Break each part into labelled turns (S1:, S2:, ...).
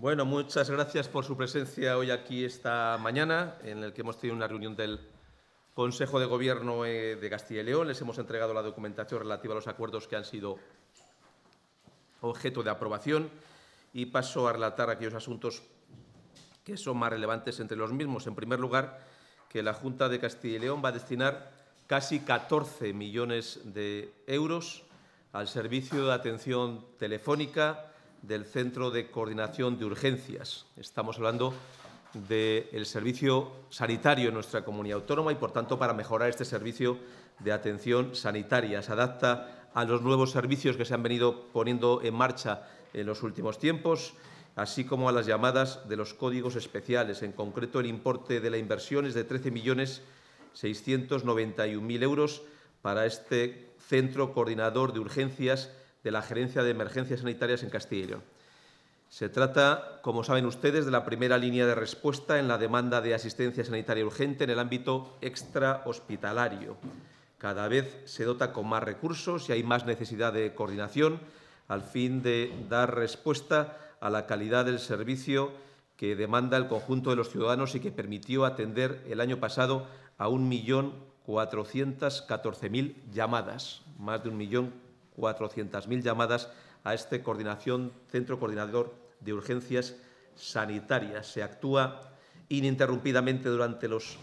S1: Bueno, muchas gracias por su presencia hoy aquí esta mañana, en el que hemos tenido una reunión del Consejo de Gobierno eh, de Castilla y León. Les hemos entregado la documentación relativa a los acuerdos que han sido objeto de aprobación y paso a relatar aquellos asuntos que son más relevantes entre los mismos. En primer lugar, que la Junta de Castilla y León va a destinar casi 14 millones de euros al servicio de atención telefónica del Centro de Coordinación de Urgencias. Estamos hablando del servicio sanitario en nuestra comunidad autónoma y, por tanto, para mejorar este servicio de atención sanitaria. Se adapta a los nuevos servicios que se han venido poniendo en marcha en los últimos tiempos, así como a las llamadas de los códigos especiales. En concreto, el importe de la inversión es de 13.691.000 euros para este centro coordinador de urgencias de la Gerencia de Emergencias Sanitarias en Castilla Se trata, como saben ustedes, de la primera línea de respuesta en la demanda de asistencia sanitaria urgente en el ámbito extrahospitalario. Cada vez se dota con más recursos y hay más necesidad de coordinación al fin de dar respuesta a la calidad del servicio que demanda el conjunto de los ciudadanos y que permitió atender el año pasado a 1.414.000 llamadas, más de millón. 400.000 llamadas a este coordinación, centro coordinador de urgencias sanitarias. Se actúa ininterrumpidamente durante los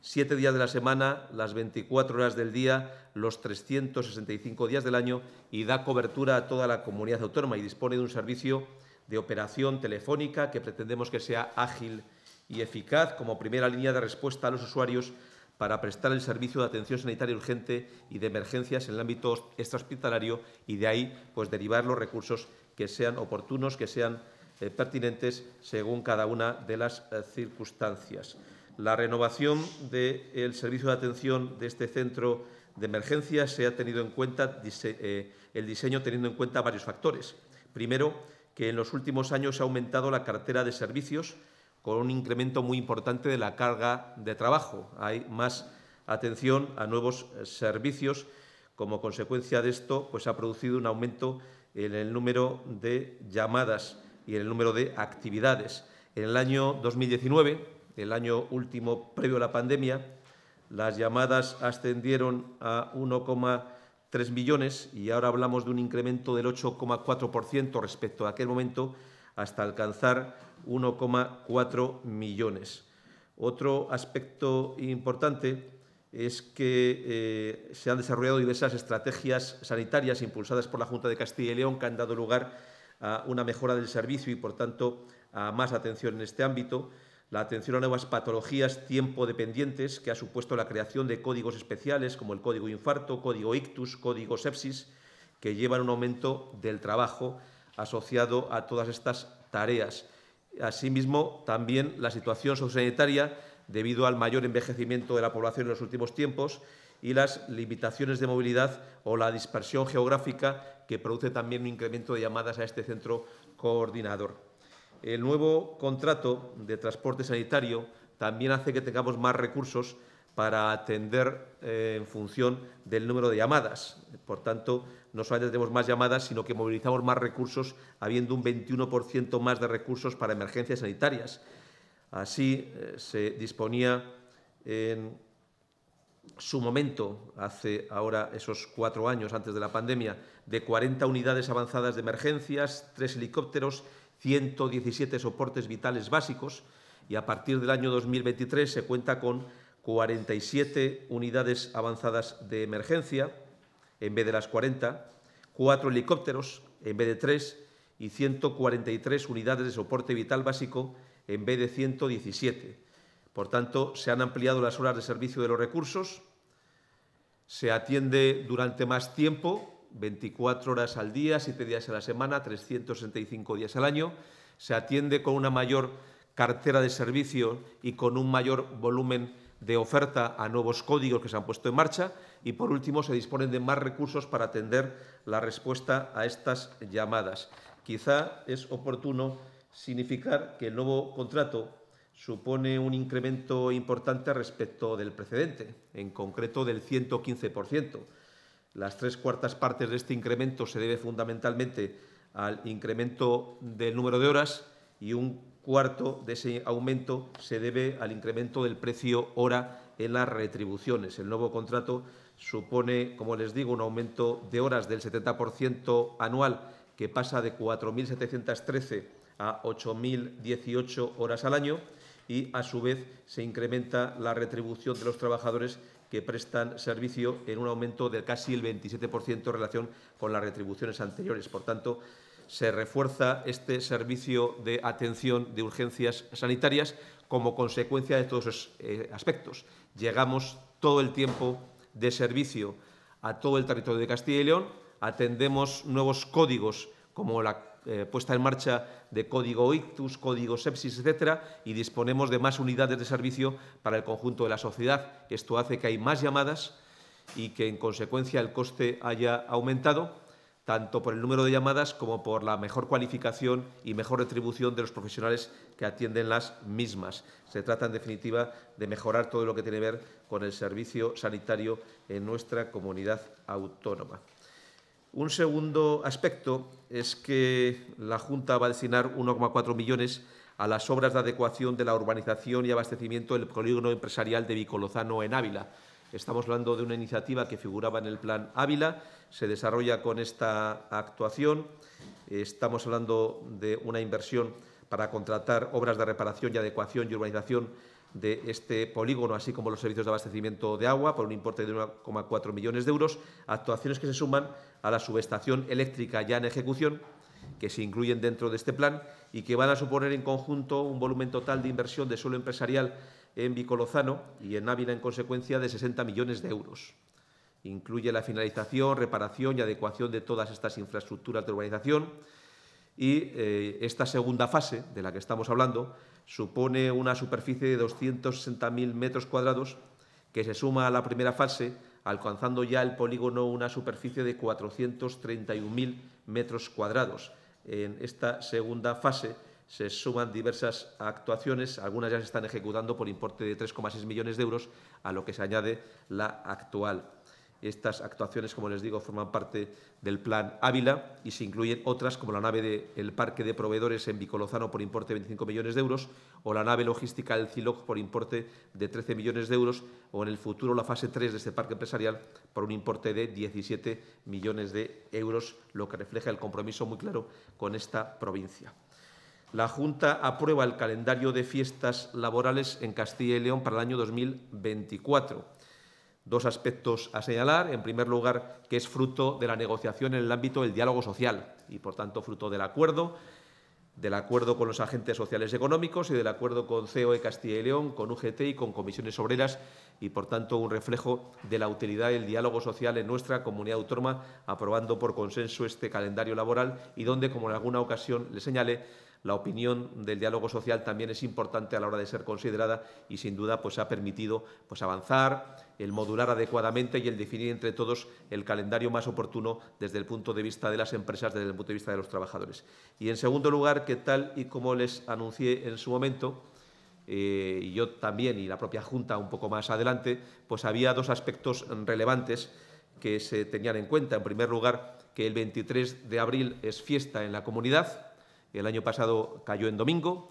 S1: siete días de la semana, las 24 horas del día, los 365 días del año y da cobertura a toda la comunidad autónoma y dispone de un servicio de operación telefónica que pretendemos que sea ágil y eficaz como primera línea de respuesta a los usuarios para prestar el servicio de atención sanitaria urgente y de emergencias en el ámbito extrahospitalario y de ahí pues, derivar los recursos que sean oportunos, que sean eh, pertinentes según cada una de las eh, circunstancias. La renovación del servicio de atención de este centro de emergencias se ha tenido en cuenta eh, el diseño teniendo en cuenta varios factores. Primero, que en los últimos años se ha aumentado la cartera de servicios con un incremento muy importante de la carga de trabajo. Hay más atención a nuevos eh, servicios. Como consecuencia de esto, pues ha producido un aumento en el número de llamadas y en el número de actividades. En el año 2019, el año último previo a la pandemia, las llamadas ascendieron a 1,3 millones y ahora hablamos de un incremento del 8,4% respecto a aquel momento hasta alcanzar 1,4 millones. Otro aspecto importante es que eh, se han desarrollado diversas estrategias sanitarias impulsadas por la Junta de Castilla y León que han dado lugar a una mejora del servicio y, por tanto, a más atención en este ámbito. La atención a nuevas patologías tiempo dependientes, que ha supuesto la creación de códigos especiales como el código infarto, código ictus, código sepsis, que llevan un aumento del trabajo asociado a todas estas tareas. Asimismo, también la situación sociosanitaria, debido al mayor envejecimiento de la población en los últimos tiempos, y las limitaciones de movilidad o la dispersión geográfica que produce también un incremento de llamadas a este centro coordinador. El nuevo contrato de transporte sanitario también hace que tengamos más recursos para atender eh, en función del número de llamadas. Por tanto, no solamente tenemos más llamadas, sino que movilizamos más recursos, habiendo un 21% más de recursos para emergencias sanitarias. Así eh, se disponía en su momento, hace ahora esos cuatro años antes de la pandemia, de 40 unidades avanzadas de emergencias, tres helicópteros, 117 soportes vitales básicos y a partir del año 2023 se cuenta con 47 unidades avanzadas de emergencia en vez de las 40, 4 helicópteros en vez de 3 y 143 unidades de soporte vital básico en vez de 117. Por tanto, se han ampliado las horas de servicio de los recursos, se atiende durante más tiempo, 24 horas al día, 7 días a la semana, 365 días al año, se atiende con una mayor cartera de servicio y con un mayor volumen de oferta a nuevos códigos que se han puesto en marcha y, por último, se disponen de más recursos para atender la respuesta a estas llamadas. Quizá es oportuno significar que el nuevo contrato supone un incremento importante respecto del precedente, en concreto del 115%. Las tres cuartas partes de este incremento se debe fundamentalmente al incremento del número de horas y un cuarto de ese aumento se debe al incremento del precio hora en las retribuciones. El nuevo contrato supone, como les digo, un aumento de horas del 70% anual, que pasa de 4.713 a 8.018 horas al año, y, a su vez, se incrementa la retribución de los trabajadores que prestan servicio en un aumento de casi el 27% en relación con las retribuciones anteriores. Por tanto, se refuerza este servicio de atención de urgencias sanitarias como consecuencia de todos esos eh, aspectos. Llegamos todo el tiempo de servicio a todo el territorio de Castilla y León, atendemos nuevos códigos como la eh, puesta en marcha de código ictus, código sepsis, etcétera, y disponemos de más unidades de servicio para el conjunto de la sociedad. Esto hace que hay más llamadas y que en consecuencia el coste haya aumentado tanto por el número de llamadas como por la mejor cualificación y mejor retribución de los profesionales que atienden las mismas. Se trata, en definitiva, de mejorar todo lo que tiene que ver con el servicio sanitario en nuestra comunidad autónoma. Un segundo aspecto es que la Junta va a destinar 1,4 millones a las obras de adecuación de la urbanización y abastecimiento del polígono empresarial de Vicolozano en Ávila. Estamos hablando de una iniciativa que figuraba en el Plan Ávila, se desarrolla con esta actuación. Estamos hablando de una inversión para contratar obras de reparación y adecuación y urbanización de este polígono, así como los servicios de abastecimiento de agua, por un importe de 1,4 millones de euros, actuaciones que se suman a la subestación eléctrica ya en ejecución, que se incluyen dentro de este plan y que van a suponer en conjunto un volumen total de inversión de suelo empresarial en Vicolozano y en Ávila en consecuencia de 60 millones de euros. Incluye la finalización, reparación y adecuación de todas estas infraestructuras de urbanización y eh, esta segunda fase de la que estamos hablando supone una superficie de 260.000 metros cuadrados que se suma a la primera fase alcanzando ya el polígono una superficie de 431.000 metros cuadrados en esta segunda fase se suman diversas actuaciones, algunas ya se están ejecutando por importe de 3,6 millones de euros, a lo que se añade la actual. Estas actuaciones, como les digo, forman parte del Plan Ávila y se incluyen otras como la nave del Parque de Proveedores en Vicolozano por importe de 25 millones de euros o la nave logística del CILOC por importe de 13 millones de euros o en el futuro la fase 3 de este parque empresarial por un importe de 17 millones de euros, lo que refleja el compromiso muy claro con esta provincia la Junta aprueba el calendario de fiestas laborales en Castilla y León para el año 2024. Dos aspectos a señalar. En primer lugar, que es fruto de la negociación en el ámbito del diálogo social y, por tanto, fruto del acuerdo, del acuerdo con los agentes sociales económicos y del acuerdo con COE Castilla y León, con UGT y con comisiones obreras y, por tanto, un reflejo de la utilidad del diálogo social en nuestra comunidad autónoma, aprobando por consenso este calendario laboral y donde, como en alguna ocasión le señalé, la opinión del diálogo social también es importante a la hora de ser considerada y sin duda pues ha permitido pues avanzar, el modular adecuadamente y el definir entre todos el calendario más oportuno desde el punto de vista de las empresas, desde el punto de vista de los trabajadores. Y en segundo lugar, que tal y como les anuncié en su momento, eh, y yo también y la propia Junta un poco más adelante, pues había dos aspectos relevantes que se tenían en cuenta. En primer lugar, que el 23 de abril es fiesta en la comunidad, el año pasado cayó en domingo,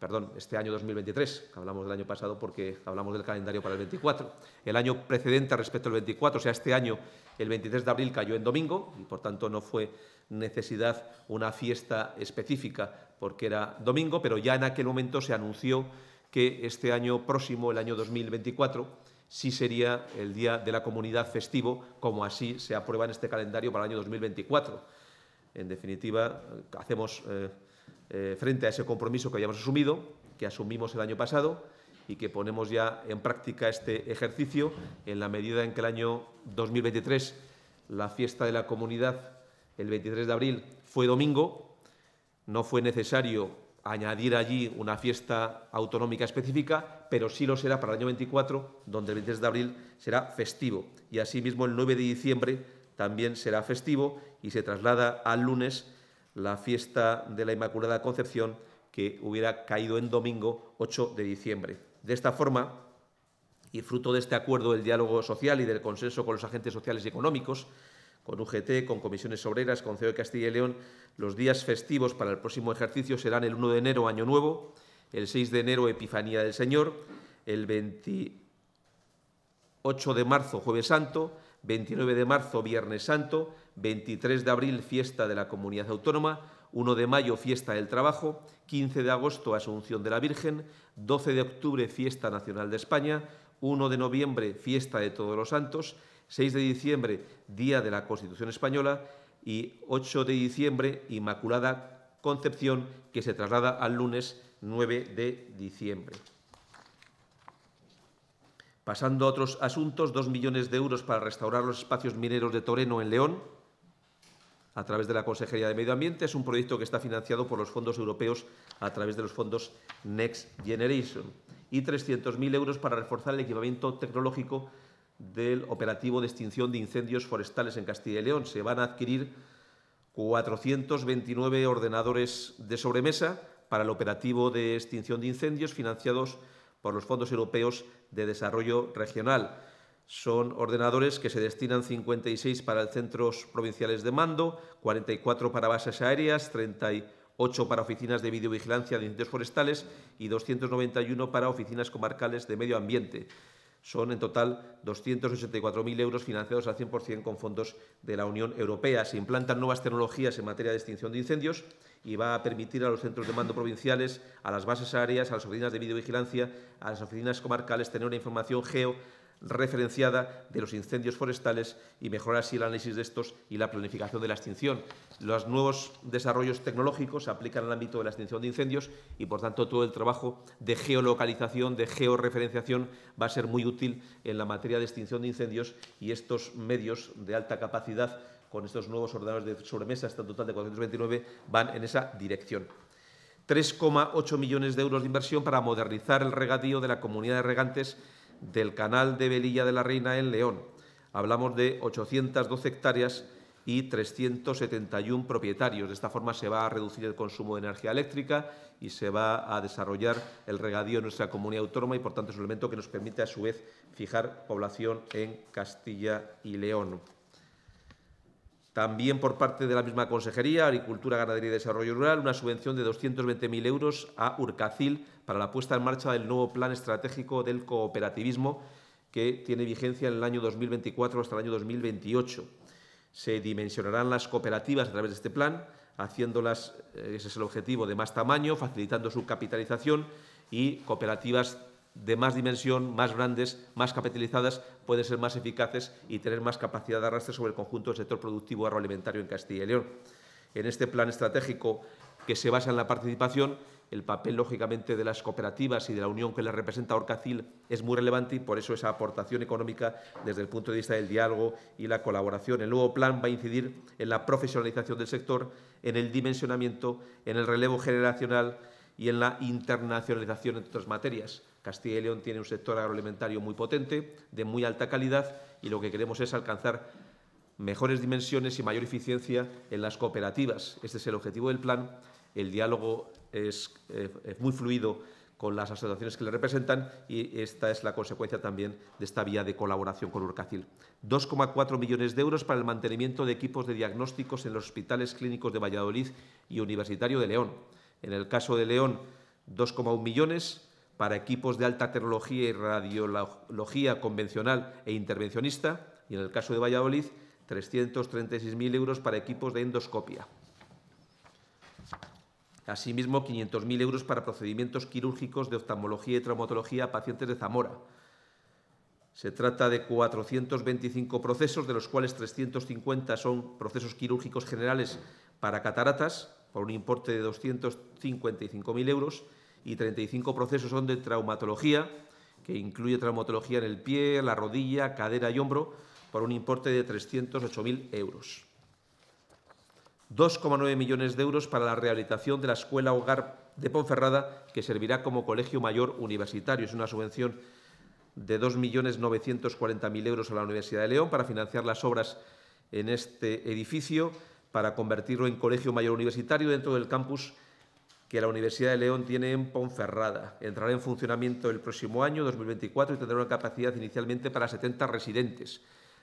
S1: perdón, este año 2023, hablamos del año pasado porque hablamos del calendario para el 24. El año precedente respecto al 24, o sea, este año, el 23 de abril cayó en domingo y por tanto no fue necesidad una fiesta específica porque era domingo, pero ya en aquel momento se anunció que este año próximo, el año 2024, sí sería el Día de la Comunidad festivo, como así se aprueba en este calendario para el año 2024 en definitiva, hacemos eh, eh, frente a ese compromiso que hayamos asumido, que asumimos el año pasado y que ponemos ya en práctica este ejercicio en la medida en que el año 2023, la fiesta de la comunidad, el 23 de abril, fue domingo. No fue necesario añadir allí una fiesta autonómica específica, pero sí lo será para el año 24, donde el 23 de abril será festivo. Y asimismo el 9 de diciembre también será festivo y se traslada al lunes la fiesta de la Inmaculada Concepción que hubiera caído en domingo 8 de diciembre. De esta forma, y fruto de este acuerdo del diálogo social y del consenso con los agentes sociales y económicos, con UGT, con comisiones obreras, con CEO de Castilla y León, los días festivos para el próximo ejercicio serán el 1 de enero, Año Nuevo, el 6 de enero, Epifanía del Señor, el 28 de marzo, Jueves Santo, 29 de marzo, Viernes Santo, 23 de abril, fiesta de la Comunidad Autónoma, 1 de mayo, fiesta del trabajo, 15 de agosto, Asunción de la Virgen, 12 de octubre, fiesta nacional de España, 1 de noviembre, fiesta de todos los santos, 6 de diciembre, día de la Constitución Española, y 8 de diciembre, Inmaculada Concepción, que se traslada al lunes 9 de diciembre. Pasando a otros asuntos, dos millones de euros para restaurar los espacios mineros de Toreno en León, a través de la Consejería de Medio Ambiente. Es un proyecto que está financiado por los fondos europeos a través de los fondos Next Generation. Y 300.000 euros para reforzar el equipamiento tecnológico del operativo de extinción de incendios forestales en Castilla y León. Se van a adquirir 429 ordenadores de sobremesa para el operativo de extinción de incendios financiados por los Fondos Europeos de Desarrollo Regional. Son ordenadores que se destinan 56 para centros provinciales de mando, 44 para bases aéreas, 38 para oficinas de videovigilancia de incendios forestales y 291 para oficinas comarcales de medio ambiente. Son en total 284.000 euros financiados al 100% con fondos de la Unión Europea. Se implantan nuevas tecnologías en materia de extinción de incendios y va a permitir a los centros de mando provinciales, a las bases áreas, a las oficinas de videovigilancia, a las oficinas comarcales tener una información geo referenciada de los incendios forestales y mejorar así el análisis de estos y la planificación de la extinción. Los nuevos desarrollos tecnológicos se aplican al ámbito de la extinción de incendios y, por tanto, todo el trabajo de geolocalización, de georreferenciación, va a ser muy útil en la materia de extinción de incendios y estos medios de alta capacidad con estos nuevos ordenadores de sobremesa, hasta total de 429, van en esa dirección. 3,8 millones de euros de inversión para modernizar el regadío de la comunidad de regantes del canal de Velilla de la Reina en León. Hablamos de 812 hectáreas y 371 propietarios. De esta forma se va a reducir el consumo de energía eléctrica y se va a desarrollar el regadío en nuestra comunidad autónoma y, por tanto, es un elemento que nos permite, a su vez, fijar población en Castilla y León. También por parte de la misma Consejería, Agricultura, Ganadería y Desarrollo Rural, una subvención de 220.000 euros a Urcacil para la puesta en marcha del nuevo plan estratégico del cooperativismo que tiene vigencia en el año 2024 hasta el año 2028. Se dimensionarán las cooperativas a través de este plan, haciéndolas, eh, ese es el objetivo, de más tamaño, facilitando su capitalización y cooperativas de más dimensión, más grandes, más capitalizadas, pueden ser más eficaces y tener más capacidad de arrastre sobre el conjunto del sector productivo agroalimentario en Castilla y León. En este plan estratégico que se basa en la participación, el papel, lógicamente, de las cooperativas y de la unión que les representa Orcacil es muy relevante y por eso esa aportación económica desde el punto de vista del diálogo y la colaboración. El nuevo plan va a incidir en la profesionalización del sector, en el dimensionamiento, en el relevo generacional y en la internacionalización en otras materias. Castilla y León tiene un sector agroalimentario muy potente, de muy alta calidad, y lo que queremos es alcanzar mejores dimensiones y mayor eficiencia en las cooperativas. Este es el objetivo del plan. El diálogo es, eh, muy fluido con las asociaciones que le representan y esta es la consecuencia también de esta vía de colaboración con Urcacil. 2,4 millones de euros para el mantenimiento de equipos de diagnósticos en los hospitales clínicos de Valladolid y Universitario de León. En el caso de León, 2,1 millones para equipos de alta tecnología y radiología convencional e intervencionista, y en el caso de Valladolid, 336.000 euros para equipos de endoscopia. Asimismo, 500.000 euros para procedimientos quirúrgicos de oftalmología y traumatología a pacientes de Zamora. Se trata de 425 procesos, de los cuales 350 son procesos quirúrgicos generales para cataratas, por un importe de 255.000 euros, y 35 procesos son de traumatología, que incluye traumatología en el pie, la rodilla, cadera y hombro, por un importe de 308.000 euros. 2,9 millones de euros para la rehabilitación de la Escuela Hogar de Ponferrada, que servirá como colegio mayor universitario. Es una subvención de 2.940.000 euros a la Universidad de León para financiar las obras en este edificio, para convertirlo en colegio mayor universitario dentro del campus que la Universidad de León tiene en Ponferrada. Entrará en funcionamiento el próximo año, 2024, y tendrá una capacidad inicialmente para 70 residentes,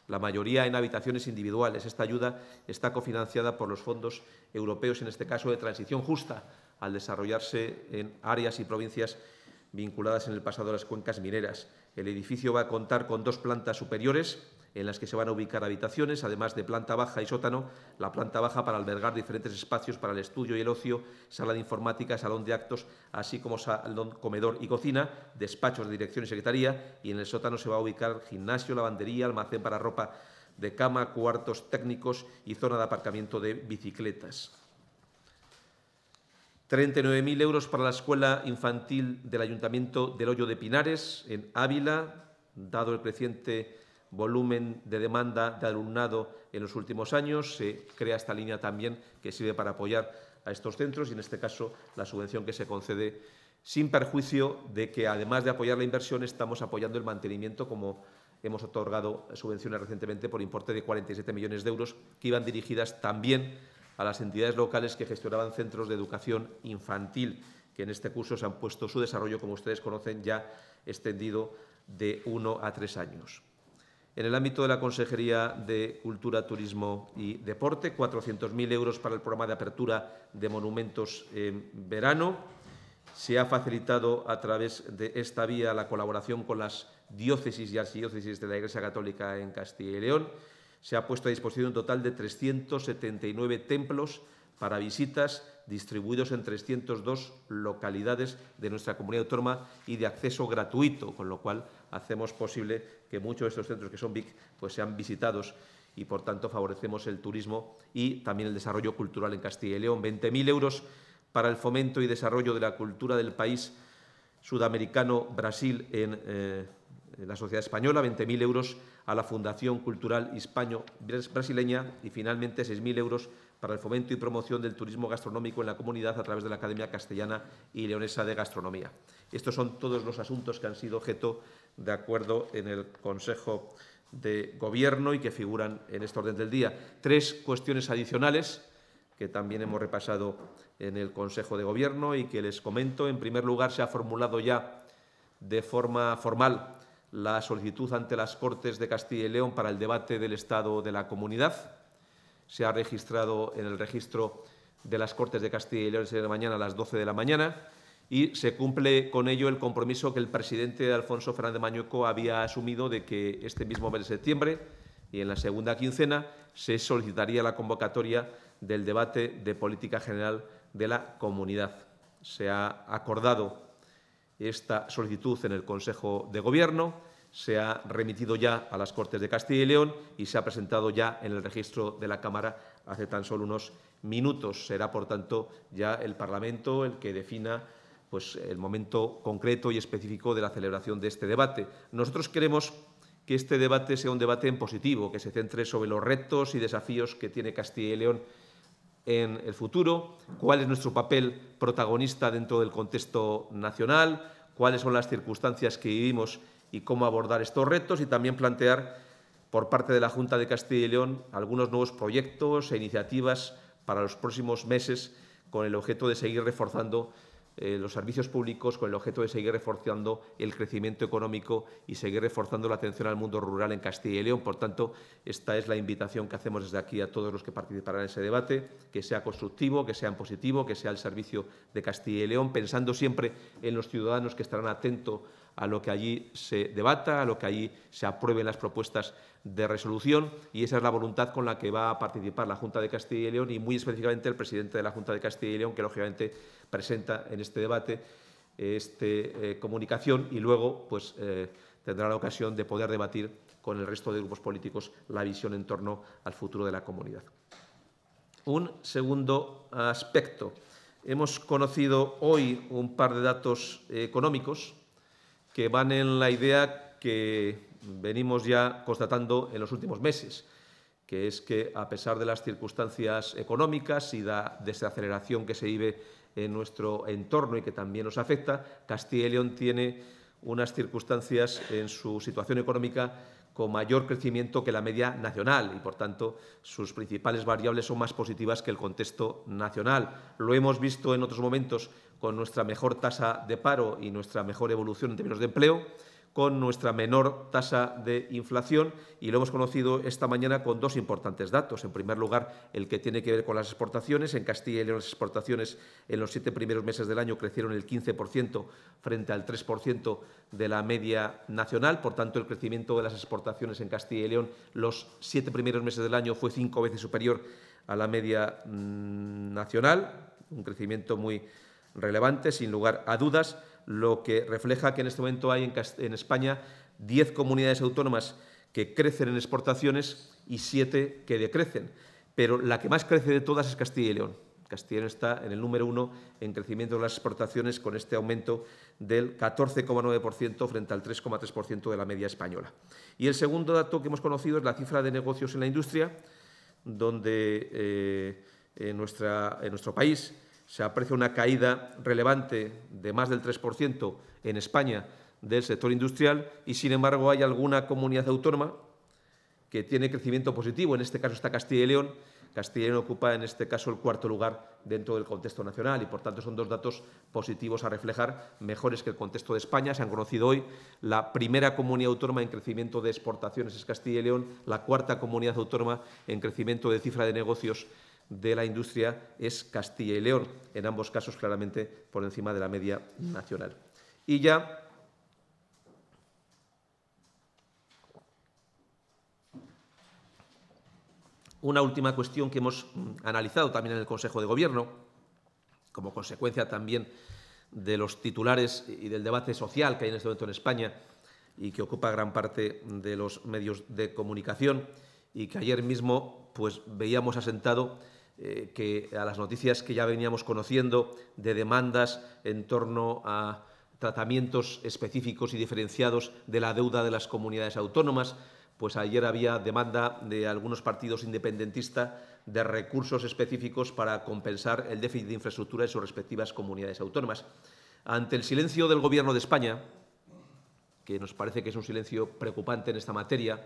S1: la mayoría en habitaciones individuales. Esta ayuda está cofinanciada por los fondos europeos, en este caso de transición justa, al desarrollarse en áreas y provincias vinculadas en el pasado a las cuencas mineras. El edificio va a contar con dos plantas superiores, en las que se van a ubicar habitaciones, además de planta baja y sótano, la planta baja para albergar diferentes espacios para el estudio y el ocio, sala de informática, salón de actos, así como salón, comedor y cocina, despachos de dirección y secretaría, y en el sótano se va a ubicar gimnasio, lavandería, almacén para ropa de cama, cuartos técnicos y zona de aparcamiento de bicicletas. 39.000 euros para la Escuela Infantil del Ayuntamiento del Hoyo de Pinares, en Ávila, dado el creciente volumen de demanda de alumnado en los últimos años. Se crea esta línea también que sirve para apoyar a estos centros y, en este caso, la subvención que se concede sin perjuicio de que, además de apoyar la inversión, estamos apoyando el mantenimiento como hemos otorgado subvenciones recientemente por importe de 47 millones de euros que iban dirigidas también a las entidades locales que gestionaban centros de educación infantil, que en este curso se han puesto su desarrollo, como ustedes conocen, ya extendido de uno a tres años. En el ámbito de la Consejería de Cultura, Turismo y Deporte, 400.000 euros para el programa de apertura de monumentos en verano. Se ha facilitado a través de esta vía la colaboración con las diócesis y archidiócesis de la Iglesia Católica en Castilla y León. Se ha puesto a disposición un total de 379 templos para visitas distribuidos en 302 localidades de nuestra comunidad autónoma y de acceso gratuito, con lo cual hacemos posible que muchos de estos centros que son BIC pues, sean visitados y, por tanto, favorecemos el turismo y también el desarrollo cultural en Castilla y León. 20.000 euros para el fomento y desarrollo de la cultura del país sudamericano Brasil en, eh, en la sociedad española, 20.000 euros a la Fundación Cultural Hispano-Brasileña y, finalmente, 6.000 euros para el fomento y promoción del turismo gastronómico en la comunidad a través de la Academia Castellana y Leonesa de Gastronomía. Estos son todos los asuntos que han sido objeto de acuerdo en el Consejo de Gobierno y que figuran en este orden del día. Tres cuestiones adicionales que también hemos repasado en el Consejo de Gobierno y que les comento. En primer lugar, se ha formulado ya de forma formal la solicitud ante las Cortes de Castilla y León para el debate del Estado de la Comunidad se ha registrado en el registro de las Cortes de Castilla y León de la mañana a las 12 de la mañana y se cumple con ello el compromiso que el presidente Alfonso Fernández Mañueco había asumido de que este mismo mes de septiembre y en la segunda quincena se solicitaría la convocatoria del debate de política general de la comunidad. Se ha acordado esta solicitud en el Consejo de Gobierno se ha remitido ya a las Cortes de Castilla y León y se ha presentado ya en el registro de la Cámara hace tan solo unos minutos. Será, por tanto, ya el Parlamento el que defina pues, el momento concreto y específico de la celebración de este debate. Nosotros queremos que este debate sea un debate en positivo, que se centre sobre los retos y desafíos que tiene Castilla y León en el futuro, cuál es nuestro papel protagonista dentro del contexto nacional, cuáles son las circunstancias que vivimos y cómo abordar estos retos y también plantear por parte de la Junta de Castilla y León algunos nuevos proyectos e iniciativas para los próximos meses con el objeto de seguir reforzando eh, los servicios públicos, con el objeto de seguir reforzando el crecimiento económico y seguir reforzando la atención al mundo rural en Castilla y León. Por tanto, esta es la invitación que hacemos desde aquí a todos los que participarán en ese debate, que sea constructivo, que sea positivo, que sea el servicio de Castilla y León, pensando siempre en los ciudadanos que estarán atentos a lo que allí se debata, a lo que allí se aprueben las propuestas de resolución y esa es la voluntad con la que va a participar la Junta de Castilla y León y muy específicamente el presidente de la Junta de Castilla y León, que lógicamente presenta en este debate esta eh, comunicación y luego pues, eh, tendrá la ocasión de poder debatir con el resto de grupos políticos la visión en torno al futuro de la comunidad. Un segundo aspecto. Hemos conocido hoy un par de datos económicos que van en la idea que venimos ya constatando en los últimos meses, que es que a pesar de las circunstancias económicas y la desaceleración que se vive en nuestro entorno y que también nos afecta, Castilla y León tiene unas circunstancias en su situación económica con mayor crecimiento que la media nacional y, por tanto, sus principales variables son más positivas que el contexto nacional. Lo hemos visto en otros momentos con nuestra mejor tasa de paro y nuestra mejor evolución en términos de empleo con nuestra menor tasa de inflación y lo hemos conocido esta mañana con dos importantes datos. En primer lugar, el que tiene que ver con las exportaciones. En Castilla y León las exportaciones en los siete primeros meses del año crecieron el 15% frente al 3% de la media nacional. Por tanto, el crecimiento de las exportaciones en Castilla y León los siete primeros meses del año fue cinco veces superior a la media mm, nacional. Un crecimiento muy relevante, sin lugar a dudas lo que refleja que en este momento hay en, España 10 comunidades autónomas que crecen en exportaciones y 7 que decrecen. Pero la que más crece de todas es Castilla y León. Castilla y León está en el número uno en crecimiento de las exportaciones con este aumento del 14,9% frente al 3,3% de la media española. Y el segundo dato que hemos conocido es la cifra de negocios en la industria, donde eh, en nuestro país se aprecia una caída relevante de más del 3% en España del sector industrial y, sin embargo, hay alguna comunidad autónoma que tiene crecimiento positivo. En este caso está Castilla y León. Castilla y León ocupa, en este caso, el cuarto lugar dentro del contexto nacional y, por tanto, son dos datos positivos a reflejar, mejores que el contexto de España. Se han conocido hoy la primera comunidad autónoma en crecimiento de exportaciones es Castilla y León, la cuarta comunidad autónoma en crecimiento de cifra de negocios de la industria es Castilla y León, en ambos casos claramente por encima de la media nacional. Y ya una última cuestión que hemos mm, analizado también en el Consejo de Gobierno, como consecuencia también de los titulares y del debate social que hay en este momento en España y que ocupa gran parte de los medios de comunicación y que ayer mismo pues veíamos asentado eh, que a las noticias que ya veníamos conociendo de demandas en torno a tratamientos específicos y diferenciados de la deuda de las comunidades autónomas. Pues ayer había demanda de algunos partidos independentistas de recursos específicos para compensar el déficit de infraestructura de sus respectivas comunidades autónomas. Ante el silencio del Gobierno de España, que nos parece que es un silencio preocupante en esta materia,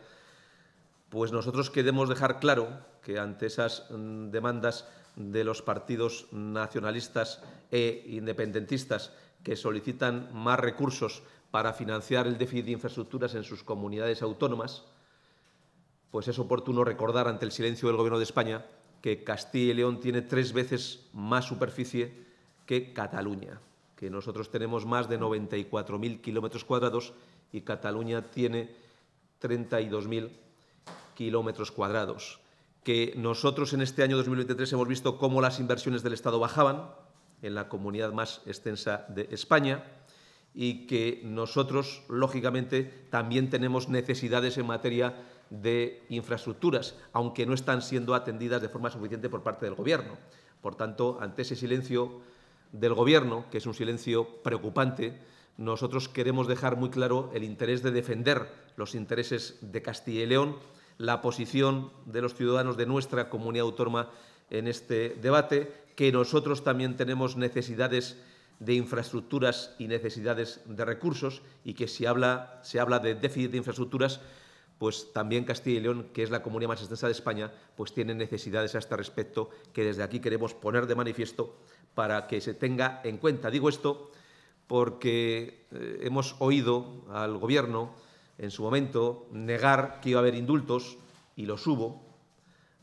S1: pues nosotros queremos dejar claro que ante esas mm, demandas de los partidos nacionalistas e independentistas que solicitan más recursos para financiar el déficit de infraestructuras en sus comunidades autónomas, pues es oportuno recordar ante el silencio del Gobierno de España que Castilla y León tiene tres veces más superficie que Cataluña, que nosotros tenemos más de 94.000 kilómetros cuadrados y Cataluña tiene 32.000 kilómetros cuadrados, que nosotros en este año 2023 hemos visto cómo las inversiones del Estado bajaban en la comunidad más extensa de España y que nosotros, lógicamente, también tenemos necesidades en materia de infraestructuras, aunque no están siendo atendidas de forma suficiente por parte del Gobierno. Por tanto, ante ese silencio del Gobierno, que es un silencio preocupante, nosotros queremos dejar muy claro el interés de defender los intereses de Castilla y León la posición de los ciudadanos de nuestra comunidad autónoma en este debate, que nosotros también tenemos necesidades de infraestructuras y necesidades de recursos y que si habla, se habla de déficit de infraestructuras, pues también Castilla y León, que es la comunidad más extensa de España, pues tiene necesidades a este respecto que desde aquí queremos poner de manifiesto para que se tenga en cuenta. Digo esto porque eh, hemos oído al Gobierno en su momento, negar que iba a haber indultos, y los hubo,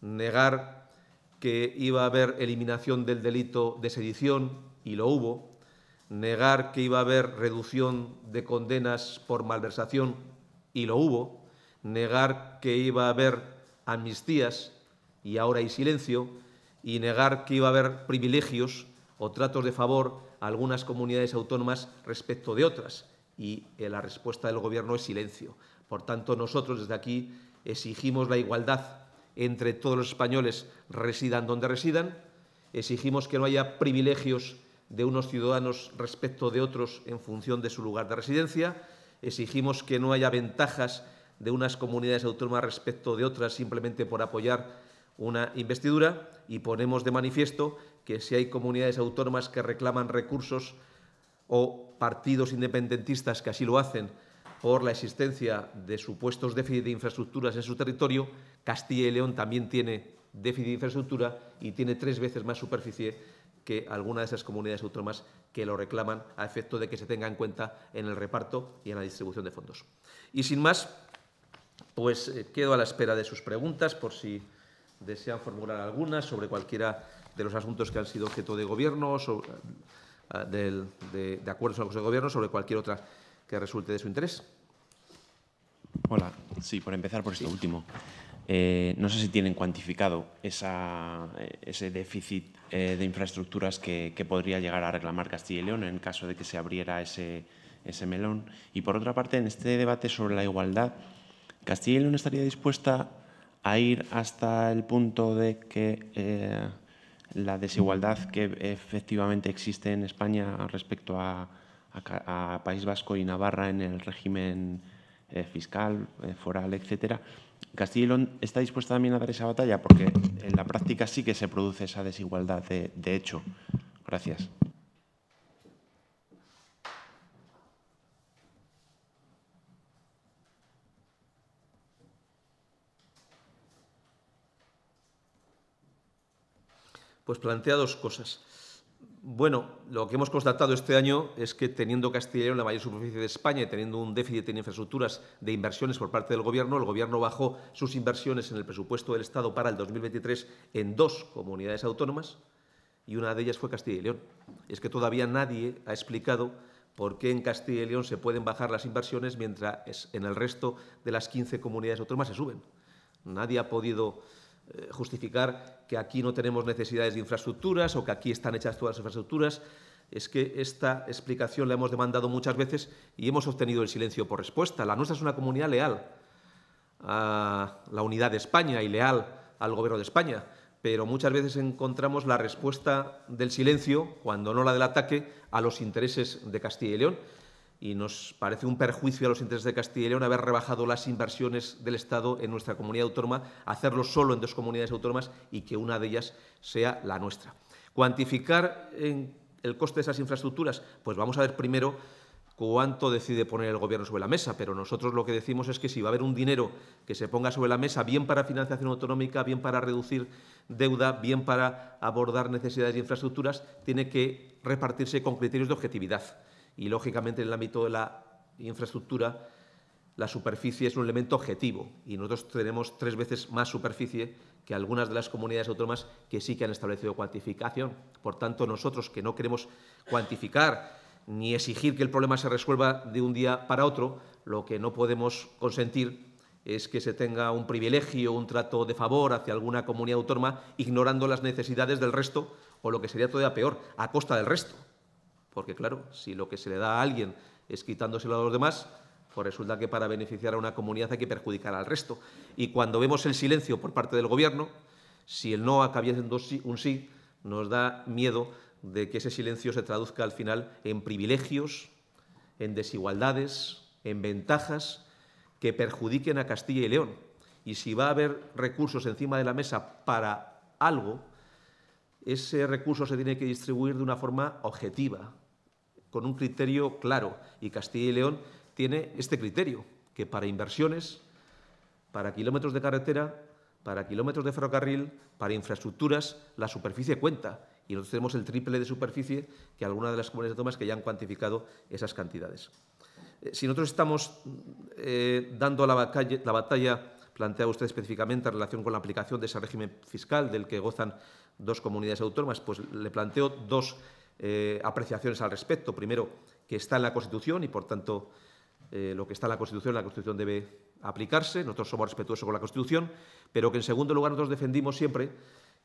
S1: negar que iba a haber eliminación del delito de sedición, y lo hubo, negar que iba a haber reducción de condenas por malversación, y lo hubo, negar que iba a haber amnistías, y ahora hay silencio, y negar que iba a haber privilegios o tratos de favor a algunas comunidades autónomas respecto de otras y eh, la respuesta del Gobierno es silencio. Por tanto, nosotros desde aquí exigimos la igualdad entre todos los españoles, residan donde residan, exigimos que no haya privilegios de unos ciudadanos respecto de otros en función de su lugar de residencia, exigimos que no haya ventajas de unas comunidades autónomas respecto de otras simplemente por apoyar una investidura y ponemos de manifiesto que si hay comunidades autónomas que reclaman recursos o partidos independentistas que así lo hacen por la existencia de supuestos déficit de infraestructuras en su territorio, Castilla y León también tiene déficit de infraestructura y tiene tres veces más superficie que alguna de esas comunidades autónomas que lo reclaman a efecto de que se tenga en cuenta en el reparto y en la distribución de fondos. Y sin más, pues eh, quedo a la espera de sus preguntas por si desean formular algunas sobre cualquiera de los asuntos que han sido objeto de gobierno, sobre, Ah, del, de, acuerdos en el de Gobierno sobre cualquier otra que resulte de su interés.
S2: Hola, sí, por empezar por esto último. Eh, no sé si tienen cuantificado esa, eh, ese déficit eh, de infraestructuras que, podría llegar a reclamar Castilla y León en caso de que se abriera ese, ese melón. Y por otra parte, en este debate sobre la igualdad, ¿Castilla y León estaría dispuesta a ir hasta el punto de que la desigualdad que efectivamente existe en España respecto a, País Vasco y Navarra en el régimen eh, fiscal, eh, foral, etcétera. Castilla y está dispuesta también a dar esa batalla porque en la práctica sí que se produce esa desigualdad de hecho. Gracias.
S1: pues plantea dos cosas. Bueno, lo que hemos constatado este año es que teniendo Castilla y León la mayor superficie de España y teniendo un déficit en infraestructuras de inversiones por parte del Gobierno, el Gobierno bajó sus inversiones en el presupuesto del Estado para el 2023 en dos comunidades autónomas y una de ellas fue Castilla y León. Es que todavía nadie ha explicado por qué en Castilla y León se pueden bajar las inversiones mientras en el resto de las 15 comunidades autónomas se suben. Nadie ha podido eh, justificar que aquí no tenemos necesidades de infraestructuras o que aquí están hechas todas las infraestructuras. Es que esta explicación la hemos demandado muchas veces y hemos obtenido el silencio por respuesta. La nuestra es una comunidad leal a la unidad de España y leal al Gobierno de España, pero muchas veces encontramos la respuesta del silencio, cuando no la del ataque, a los intereses de Castilla y León y nos parece un perjuicio a los intereses de Castilla y León haber rebajado las inversiones del Estado en nuestra comunidad autónoma, hacerlo solo en dos comunidades autónomas y que una de ellas sea la nuestra. Cuantificar el coste de esas infraestructuras, pues vamos a ver primero cuánto decide poner el Gobierno sobre la mesa, pero nosotros lo que decimos es que si va a haber un dinero que se ponga sobre la mesa, bien para financiación autonómica, bien para reducir deuda, bien para abordar necesidades de infraestructuras, tiene que repartirse con criterios de objetividad y lógicamente en el ámbito de la infraestructura la superficie es un elemento objetivo y nosotros tenemos tres veces más superficie que algunas de las comunidades autónomas que sí que han establecido cuantificación. Por tanto, nosotros que no queremos cuantificar ni exigir que el problema se resuelva de un día para otro, lo que no podemos consentir es que se tenga un privilegio, un trato de favor hacia alguna comunidad autónoma, ignorando las necesidades del resto, o lo que sería todavía peor, a costa del resto. Porque claro, si lo que se le da a alguien es quitándoselo a los demás, pues resulta que para beneficiar a una comunidad hay que perjudicar al resto. Y cuando vemos el silencio por parte del Gobierno, si el no acaba siendo un sí, nos da miedo de que ese silencio se traduzca al final en privilegios, en desigualdades, en ventajas que perjudiquen a Castilla y León. Y si va a haber recursos encima de la mesa para algo, ese recurso se tiene que distribuir de una forma objetiva, con un criterio claro. Y Castilla y León tiene este criterio, que para inversiones, para kilómetros de carretera, para kilómetros de ferrocarril, para infraestructuras, la superficie cuenta. Y nosotros tenemos el triple de superficie que algunas de las comunidades autónomas que ya han cuantificado esas cantidades. Eh, si nosotros estamos eh, dando la batalla, la batalla usted específicamente en relación con la aplicación de ese régimen fiscal del que gozan dos comunidades autónomas, pues le planteo dos eh, apreciaciones al respecto. Primero, que está en la Constitución y, por tanto, eh, lo que está en la Constitución, la Constitución debe aplicarse. Nosotros somos respetuosos con la Constitución, pero que, en segundo lugar, nosotros defendimos siempre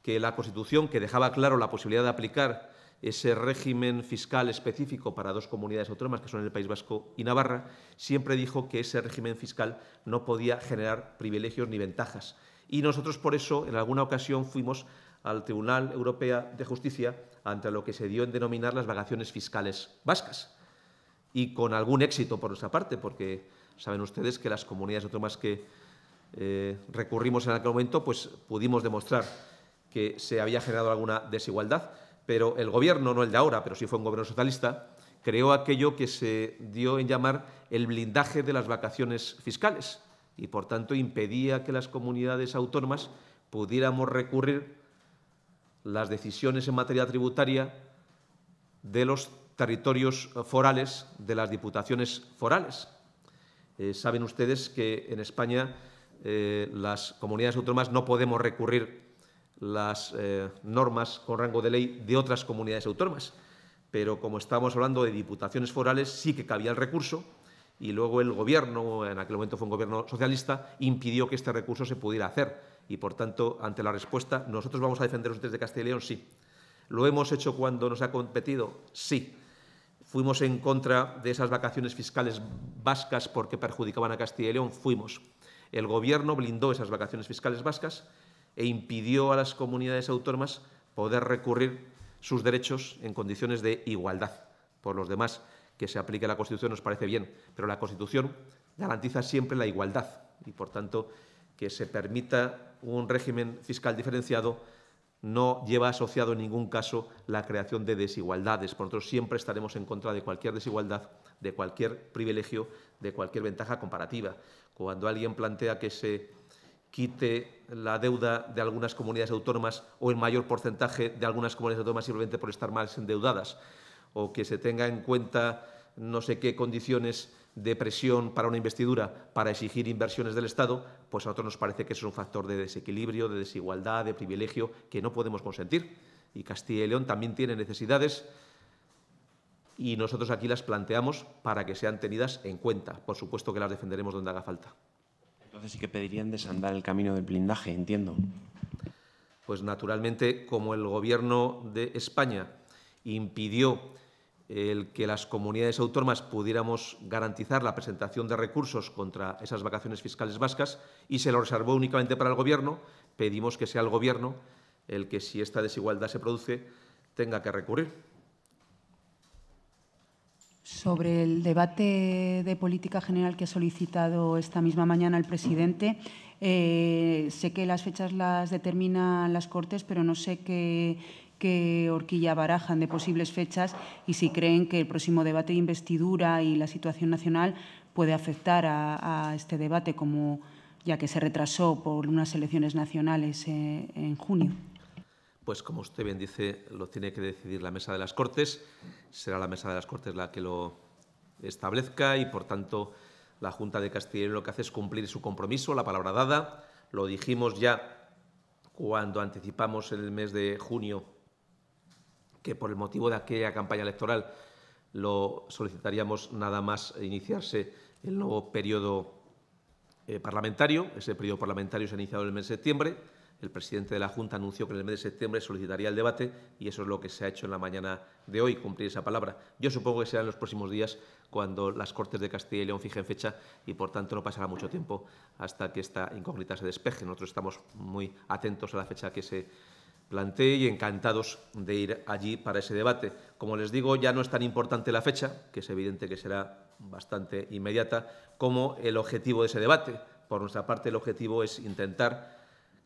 S1: que la Constitución, que dejaba claro la posibilidad de aplicar ese régimen fiscal específico para dos comunidades autónomas, que son el País Vasco y Navarra, siempre dijo que ese régimen fiscal no podía generar privilegios ni ventajas. Y nosotros por eso en alguna ocasión fuimos al Tribunal Europeo de Justicia ante lo que se dio en denominar las vacaciones fiscales vascas. Y con algún éxito por nuestra parte, porque saben ustedes que las comunidades autónomas que eh, recurrimos en aquel momento, pues pudimos demostrar que se había generado alguna desigualdad, pero el gobierno, no el de ahora, pero sí fue un gobierno socialista, creó aquello que se dio en llamar el blindaje de las vacaciones fiscales y, por tanto, impedía que las comunidades autónomas pudiéramos recurrir las decisiones en materia tributaria de los territorios forales, de las diputaciones forales. Eh, saben ustedes que en España eh, las comunidades autónomas no podemos recurrir las eh, normas con rango de ley de otras comunidades autónomas, pero como estábamos hablando de diputaciones forales, sí que cabía el recurso y luego el Gobierno, en aquel momento fue un Gobierno socialista, impidió que este recurso se pudiera hacer y, por tanto, ante la respuesta, ¿nosotros vamos a defender los de Castilla y León? Sí. ¿Lo hemos hecho cuando nos ha competido? Sí. ¿Fuimos en contra de esas vacaciones fiscales vascas porque perjudicaban a Castilla y León? Fuimos. El Gobierno blindó esas vacaciones fiscales vascas e impidió a las comunidades autónomas poder recurrir sus derechos en condiciones de igualdad. Por los demás, que se aplique la Constitución nos parece bien, pero la Constitución garantiza siempre la igualdad y, por tanto, que se permita un régimen fiscal diferenciado no lleva asociado en ningún caso la creación de desigualdades. Por nosotros siempre estaremos en contra de cualquier desigualdad, de cualquier privilegio, de cualquier ventaja comparativa. Cuando alguien plantea que se quite la deuda de algunas comunidades autónomas o el mayor porcentaje de algunas comunidades autónomas simplemente por estar más endeudadas, o que se tenga en cuenta no sé qué condiciones de presión para una investidura para exigir inversiones del Estado, pues a nosotros nos parece que eso es un factor de desequilibrio, de desigualdad, de privilegio que no podemos consentir. Y Castilla y León también tiene necesidades y nosotros aquí las planteamos para que sean tenidas en cuenta. Por supuesto que las defenderemos donde haga falta. Entonces sí que pedirían desandar
S2: el camino del blindaje, entiendo.
S1: Pues naturalmente, como el Gobierno de España impidió el que las comunidades autónomas pudiéramos garantizar la presentación de recursos contra esas vacaciones fiscales vascas y se lo reservó únicamente para el Gobierno. Pedimos que sea el Gobierno el que, si esta desigualdad se produce, tenga que recurrir.
S3: Sobre el debate de política general que ha solicitado esta misma mañana el presidente, eh, sé que las fechas las determinan las Cortes, pero no sé qué qué Horquilla barajan de posibles fechas y si creen que el próximo debate de investidura y la situación nacional puede afectar a, este debate, como ya que se retrasó por unas elecciones nacionales eh, en junio.
S1: Pues como usted bien dice, lo tiene que decidir la Mesa de las Cortes. Será la Mesa de las Cortes la que lo establezca y, por tanto, la Junta de Castilla lo que hace es cumplir su compromiso, la palabra dada. Lo dijimos ya cuando anticipamos el mes de junio que por el motivo de aquella campaña electoral lo solicitaríamos nada más iniciarse el nuevo periodo eh, parlamentario. Ese periodo parlamentario se ha iniciado en el mes de septiembre. El presidente de la Junta anunció que en el mes de septiembre solicitaría el debate y eso es lo que se ha hecho en la mañana de hoy, cumplir esa palabra. Yo supongo que será en los próximos días cuando las Cortes de Castilla y León fijen fecha y, por tanto, no pasará mucho tiempo hasta que esta incógnita se despeje. Nosotros estamos muy atentos a la fecha que se planteé y encantados de ir allí para ese debate. Como les digo, ya no es tan importante la fecha, que es evidente que será bastante inmediata, como el objetivo de ese debate. Por nuestra parte, el objetivo es intentar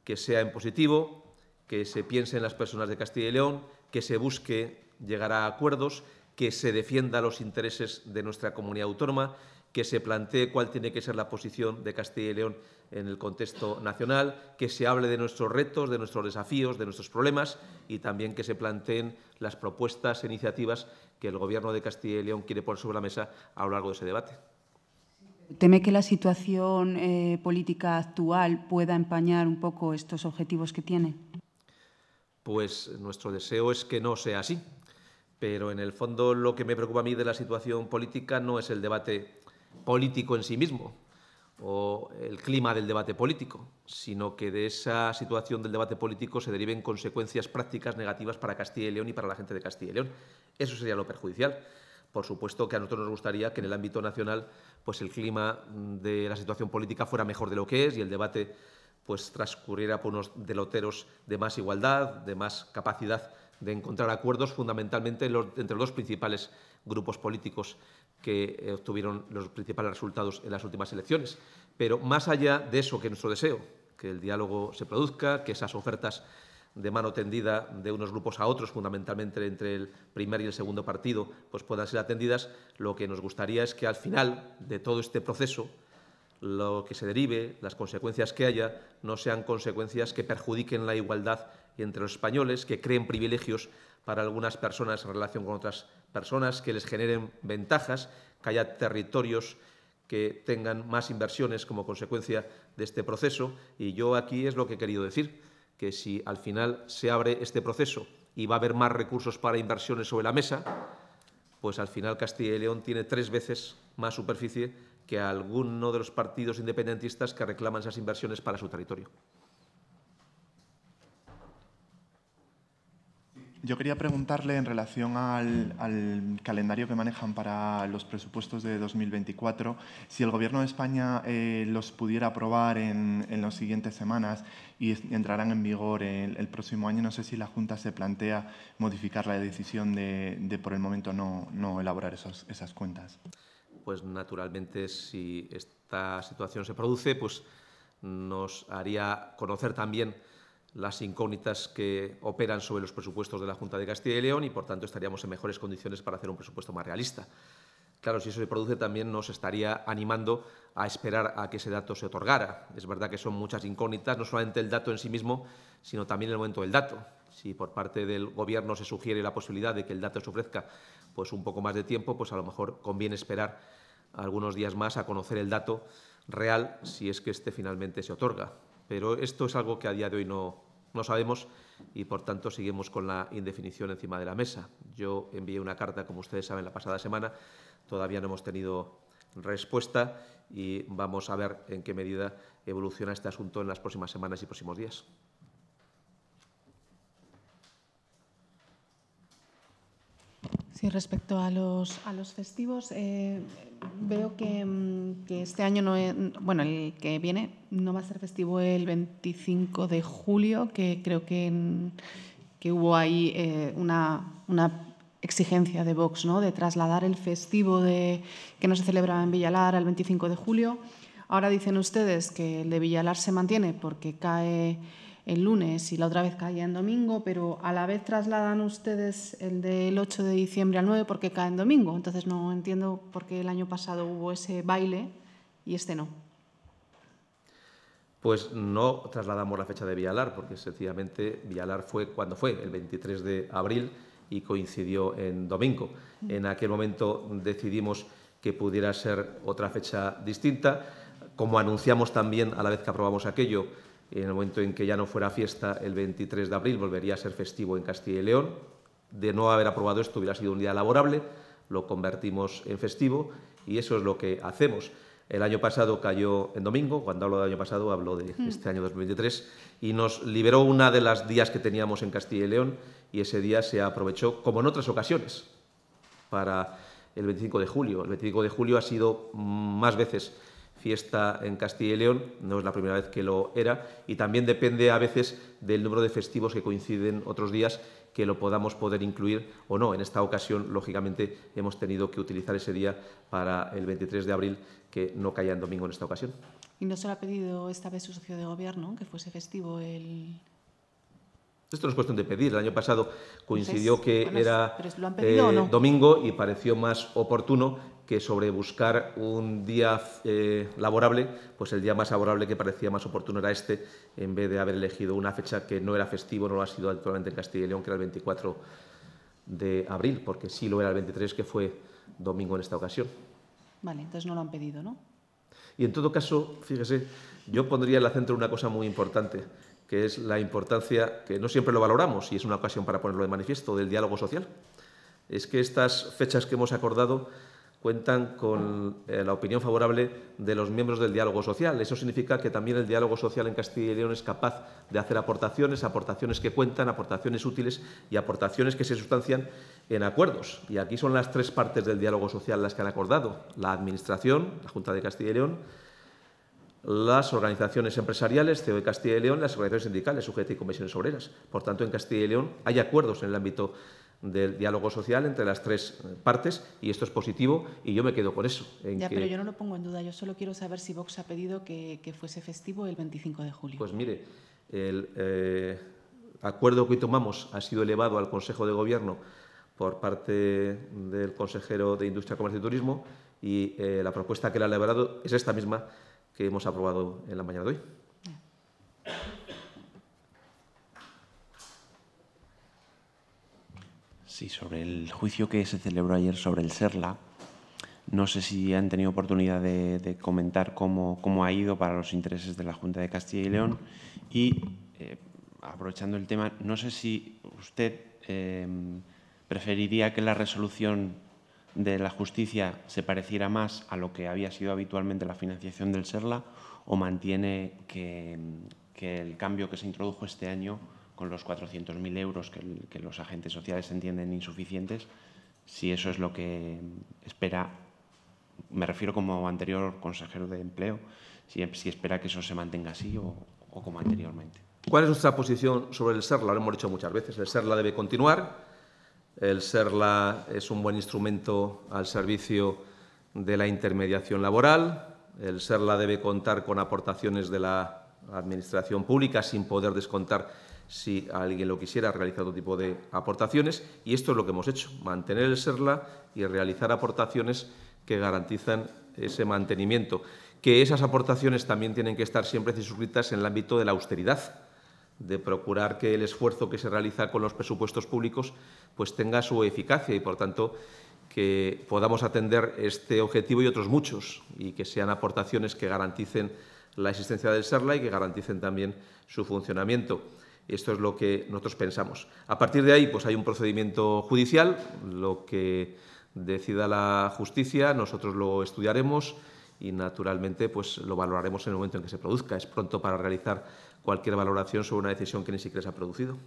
S1: que sea en positivo, que se piense en las personas de Castilla y León, que se busque llegar a acuerdos, que se defienda los intereses de nuestra comunidad autónoma, que se plantee cuál tiene que ser la posición de Castilla y León en el contexto nacional, que se hable de nuestros retos, de nuestros desafíos, de nuestros problemas y también que se planteen las propuestas e iniciativas que el Gobierno de Castilla y León quiere poner sobre la mesa a lo largo de ese debate.
S3: ¿Teme que la situación eh, política actual pueda empañar un poco estos objetivos que tiene?
S1: Pues nuestro deseo es que no sea así. Pero en el fondo lo que me preocupa a mí de la situación política no es el debate político en sí mismo, o el clima del debate político, sino que de esa situación del debate político se deriven consecuencias prácticas negativas para Castilla y León y para la gente de Castilla y León. Eso sería lo perjudicial. Por supuesto que a nosotros nos gustaría que en el ámbito nacional pues el clima mm, de la situación política fuera mejor de lo que es y el debate pues transcurriera por unos deloteros de más igualdad, de más capacidad de encontrar acuerdos fundamentalmente entre los dos principales grupos políticos que eh, obtuvieron los principales resultados en las últimas elecciones. Pero más allá de eso que nuestro deseo, que el diálogo se produzca, que esas ofertas de mano tendida de unos grupos a otros, fundamentalmente entre el primer y el segundo partido, pues puedan ser atendidas, lo que nos gustaría es que al final de todo este proceso, lo que se derive, las consecuencias que haya, no sean consecuencias que perjudiquen la igualdad entre los españoles, que creen privilegios para algunas personas en relación con otras personas que les generen ventajas, que haya territorios que tengan más inversiones como consecuencia de este proceso. Y yo aquí es lo que he querido decir, que si al final se abre este proceso y va a haber más recursos para inversiones sobre la mesa, pues al final Castilla y León tiene tres veces más superficie que alguno de los partidos independentistas que reclaman esas inversiones para su territorio.
S2: Yo quería preguntarle en relación al, calendario que manejan para los presupuestos de 2024, si el Gobierno de España eh, los pudiera aprobar en, las siguientes semanas y entrarán en vigor el, próximo año. No sé si la Junta se plantea modificar la decisión de, por el momento no, elaborar
S1: esas cuentas. Pues naturalmente, si esta situación se produce, pues nos haría conocer también las incógnitas que operan sobre los presupuestos de la Junta de Castilla y León y, por tanto, estaríamos en mejores condiciones para hacer un presupuesto más realista. Claro, si eso se produce también nos estaría animando a esperar a que ese dato se otorgara. Es verdad que son muchas incógnitas, no solamente el dato en sí mismo, sino también el momento del dato. Si por parte del Gobierno se sugiere la posibilidad de que el dato se ofrezca pues, un poco más de tiempo, pues a lo mejor conviene esperar algunos días más a conocer el dato real si es que este finalmente se otorga. Pero esto es algo que a día de hoy no, no sabemos y, por tanto, seguimos con la indefinición encima de la mesa. Yo envié una carta, como ustedes saben, la pasada semana. Todavía no hemos tenido respuesta y vamos a ver en qué medida evoluciona este asunto en las próximas semanas y próximos días.
S4: Sí, respecto a los, a los festivos, eh, veo mm, que, este año, no es bueno, el que viene no va a ser festivo el 25 de julio, que creo que, que hubo ahí eh, una, una exigencia de Vox, ¿no? de trasladar el festivo de, que no se celebraba en Villalar al 25 de julio. Ahora dicen ustedes que el de Villalar se mantiene porque cae el lunes y la otra vez caía en domingo, pero a la vez trasladan ustedes el del 8 de diciembre al 9 porque cae en domingo. Entonces no entiendo por qué el año pasado hubo ese baile y este no.
S1: Pues no trasladamos la fecha de Vialar porque sencillamente Vialar fue cuando fue, el 23 de abril y coincidió en domingo. Mm. En aquel momento decidimos que pudiera ser otra fecha distinta. Como anunciamos también a la vez que aprobamos aquello, en el momento en que ya no fuera fiesta, el 23 de abril volvería a ser festivo en Castilla y León. De no haber aprobado esto, hubiera sido un día laborable, lo convertimos en festivo y eso es lo que hacemos. El año pasado cayó en domingo, cuando hablo del año pasado hablo de hmm. este año 2023, y nos liberó una de las días que teníamos en Castilla y León y ese día se aprovechó, como en otras ocasiones, para el 25 de julio. El 25 de julio ha sido más veces fiesta en Castilla y León, no es la primera vez que lo era, y también depende a veces del número de festivos que coinciden otros días que lo podamos poder incluir o no. En esta ocasión, lógicamente, hemos tenido que utilizar ese día para el 23 de abril, que no caía en domingo en esta ocasión.
S4: Y no se lo ha pedido esta vez su socio de gobierno, que fuese festivo el,
S1: esto no es cuestión de pedir. El año pasado coincidió que era eh, domingo y pareció más oportuno que sobre buscar un día eh, laborable, pues el día más laborable que parecía más oportuno era este, en vez de haber elegido una fecha que no era festivo, no lo ha sido actualmente en Castilla y León, que era el 24 de abril, porque sí lo era el 23, que fue domingo en esta ocasión.
S4: Vale, entonces no lo han pedido, ¿no?
S1: Y en todo caso, fíjese, yo pondría en la centro una cosa muy importante, que es la importancia, que no siempre lo valoramos, y es una ocasión para ponerlo de manifiesto, del diálogo social. Es que estas fechas que hemos acordado cuentan con eh, la opinión favorable de los miembros del diálogo social. Eso significa que también el diálogo social en Castilla y León es capaz de hacer aportaciones, aportaciones que cuentan, aportaciones útiles y aportaciones que se sustancian en acuerdos. Y aquí son las tres partes del diálogo social las que han acordado. La Administración, la Junta de Castilla y León, las organizaciones empresariales, CEO de Castilla y León, las organizaciones sindicales, UGT y comisiones obreras. Por tanto, en Castilla y León hay acuerdos en el ámbito del diálogo social entre las tres eh, partes y esto es positivo y yo me quedo con eso. ya, pero yo no
S4: lo pongo en duda, yo solo quiero saber si Vox ha pedido que, fuese festivo el 25 de julio.
S1: Pues mire, el eh, acuerdo que hoy tomamos ha sido elevado al Consejo de Gobierno por parte del consejero de Industria, Comercio y Turismo y eh, la propuesta que le ha elaborado es esta misma que hemos aprobado en la mañana de hoy.
S2: Sí, sobre el juicio que se celebró ayer sobre el Serla, no sé si han tenido oportunidad de, comentar cómo, ha ido para los intereses de la Junta de Castilla y León. Y eh, aprovechando el tema, no sé si usted eh, preferiría que la resolución de la justicia se pareciera más a lo que había sido habitualmente la financiación del Serla o mantiene que el cambio que se introdujo este año con los 400.000 euros que, los agentes sociales entienden insuficientes, si eso es lo que espera, me refiero como anterior consejero de empleo, si, espera que eso se mantenga así o, o como anteriormente.
S1: ¿Cuál es nuestra posición sobre el SERLA? Lo hemos dicho muchas veces. El SERLA debe continuar. El SERLA es un buen instrumento al servicio de la intermediación laboral. El SERLA debe contar con aportaciones de la Administración Pública sin poder descontar si alguien lo quisiera, realizar otro tipo de aportaciones. Y esto es lo que hemos hecho, mantener el SERLA y realizar aportaciones que garantizan ese mantenimiento. Que esas aportaciones también tienen que estar siempre suscritas en el ámbito de la austeridad, de procurar que el esfuerzo que se realiza con los presupuestos públicos pues tenga su eficacia y, por tanto, que podamos atender este objetivo y otros muchos y que sean aportaciones que garanticen la existencia del SERLA y que garanticen también su funcionamiento. Esto es lo que nosotros pensamos. A partir de ahí, pues hay un procedimiento judicial, lo que decida la justicia, nosotros lo estudiaremos y naturalmente pues lo valoraremos en el momento en que se produzca. Es pronto para realizar cualquier valoración sobre una decisión que ni siquiera se ha producido.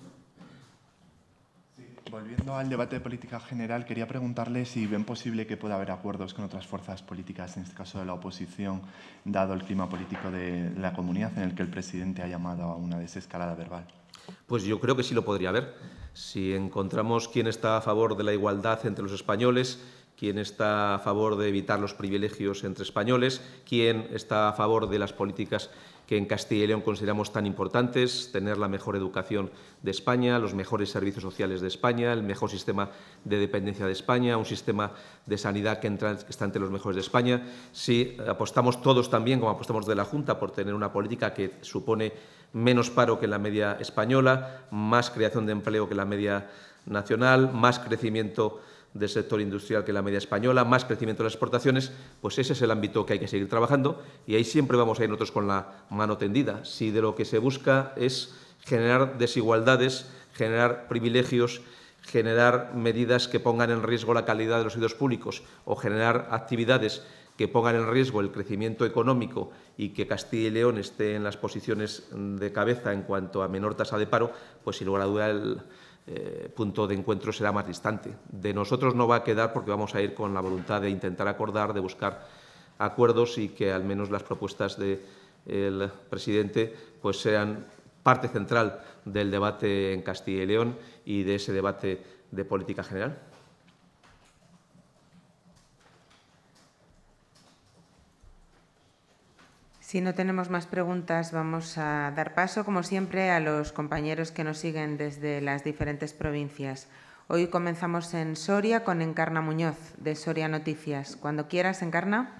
S2: Volviendo al debate de política general, quería preguntarle si ven posible que pueda haber acuerdos con otras fuerzas políticas, en este caso de la oposición, dado el clima político de la comunidad en el que el presidente ha llamado a una desescalada verbal.
S1: Pues yo creo que sí lo podría haber. Si encontramos quién está a favor de la igualdad entre los españoles, quién está a favor de evitar los privilegios entre españoles, quién está a favor de las políticas que en Castilla y León consideramos tan importantes, tener la mejor educación de España, los mejores servicios sociales de España, el mejor sistema de dependencia de España, un sistema de sanidad que, está entre los mejores de España. Si apostamos todos también, como apostamos de la Junta, por tener una política que supone menos paro que la media española, más creación de empleo que la media nacional, más crecimiento del sector industrial que la media española, más crecimiento de las exportaciones, pues ese es el ámbito que hay que seguir trabajando y ahí siempre vamos a ir nosotros con la mano tendida. Si de lo que se busca es generar desigualdades, generar privilegios, generar medidas que pongan en riesgo la calidad de los servicios públicos o generar actividades que pongan en riesgo el crecimiento económico y que Castilla y León esté en las posiciones de cabeza en cuanto a menor tasa de paro, pues sin lugar a duda el eh, punto de encuentro será más distante. De nosotros no va a quedar porque vamos a ir con la voluntad de intentar acordar, de buscar acuerdos y que al menos las propuestas del presidente pues sean parte central del debate en Castilla y León y de ese debate de política general.
S3: Si no tenemos más preguntas, vamos a dar paso, como siempre, a los compañeros que nos siguen desde las diferentes provincias. Hoy comenzamos en Soria con Encarna Muñoz, de Soria Noticias. Cuando quieras, Encarna.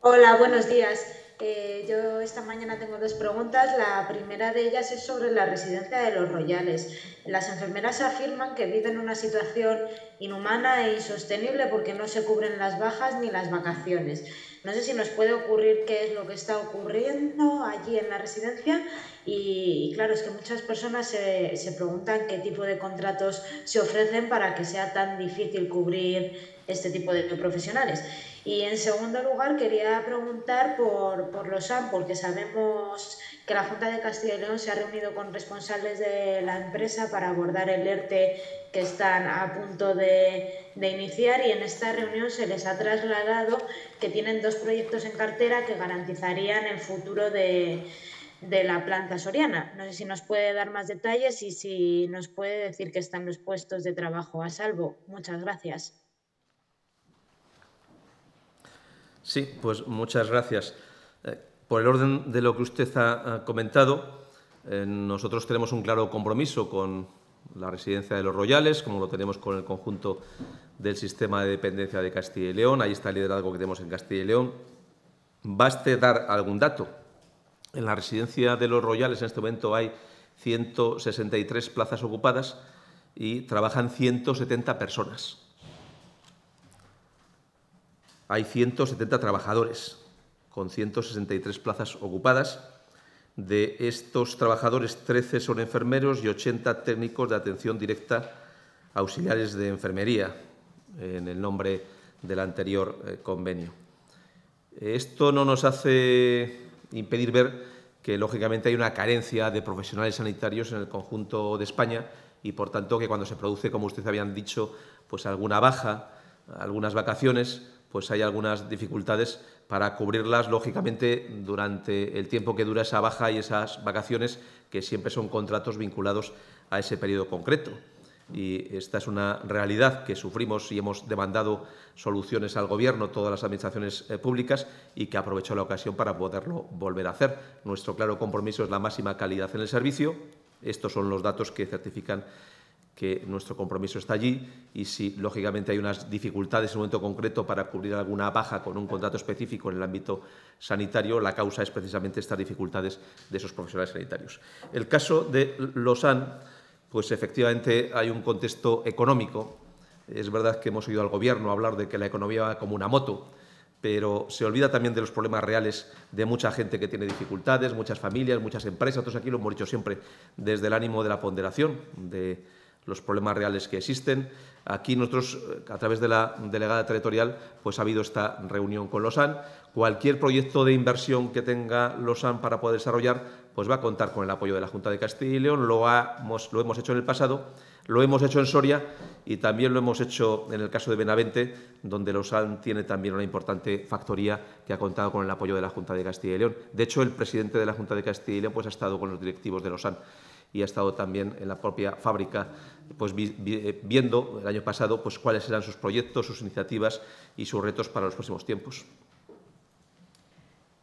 S5: Hola, buenos días. Eh, yo esta mañana tengo dos preguntas. La primera de ellas es sobre la residencia de los Royales. Las enfermeras afirman que viven una situación inhumana e insostenible porque no se cubren las bajas ni las vacaciones. No sé si nos puede ocurrir qué es lo que está ocurriendo allí en la residencia y, claro, es que muchas personas se, preguntan qué tipo de contratos se ofrecen para que sea tan difícil cubrir este tipo de profesionales. Y en segundo lugar, quería preguntar por, por los SAM, porque sabemos que la Junta de Castilla y León se ha reunido con responsables de la empresa para abordar el ERTE que están a punto de, iniciar y en esta reunión se les ha trasladado que tienen dos proyectos en cartera que garantizarían el futuro de, de la planta soriana. No sé si nos puede dar más detalles y si nos puede decir que están los puestos de trabajo a salvo. Muchas gracias.
S1: Sí, pues muchas gracias. Por el orden de lo que usted ha comentado, eh, nosotros tenemos un claro compromiso con la residencia de los Royales, como lo tenemos con el conjunto del sistema de dependencia de Castilla y León. Ahí está el liderazgo que tenemos en Castilla y León. Baste dar algún dato. En la residencia de los Royales en este momento hay 163 plazas ocupadas y trabajan 170 personas. Hay 170 trabajadores con 163 plazas ocupadas. De estos trabajadores, 13 son enfermeros y 80 técnicos de atención directa auxiliares de enfermería, en el nombre del anterior eh, convenio. Esto no nos hace impedir ver que, lógicamente, hay una carencia de profesionales sanitarios en el conjunto de España y, por tanto, que cuando se produce, como ustedes habían dicho, pues alguna baja, algunas vacaciones, pues hay algunas dificultades para cubrirlas, lógicamente, durante el tiempo que dura esa baja y esas vacaciones, que siempre son contratos vinculados a ese periodo concreto. Y esta es una realidad que sufrimos y hemos demandado soluciones al Gobierno, todas las administraciones eh, públicas, y que aprovechó la ocasión para poderlo volver a hacer. Nuestro claro compromiso es la máxima calidad en el servicio. Estos son los datos que certifican que nuestro compromiso está allí y si lógicamente hay unas dificultades en un momento concreto para cubrir alguna baja con un contrato específico en el ámbito sanitario, la causa es precisamente estas dificultades de esos profesionales sanitarios. El caso de Lausanne, pues efectivamente hay un contexto económico. Es verdad que hemos oído al Gobierno hablar de que la economía va como una moto, pero se olvida también de los problemas reales de mucha gente que tiene dificultades, muchas familias, muchas empresas. todos aquí lo hemos dicho siempre desde el ánimo de la ponderación, de los problemas reales que existen. Aquí nosotros, eh, a través de la delegada territorial, pues ha habido esta reunión con Losan. Cualquier proyecto de inversión que tenga Losan para poder desarrollar, pues va a contar con el apoyo de la Junta de Castilla y León. Lo, lo hemos hecho en el pasado, lo hemos hecho en Soria y también lo hemos hecho en el caso de Benavente, donde Losan tiene también una importante factoría que ha contado con el apoyo de la Junta de Castilla y León. De hecho, el presidente de la Junta de Castilla y León pues, ha estado con los directivos de Losan y ha estado también en la propia fábrica pues, eh, viendo el año pasado pues, cuáles eran sus proyectos, sus iniciativas y sus retos para los próximos tiempos.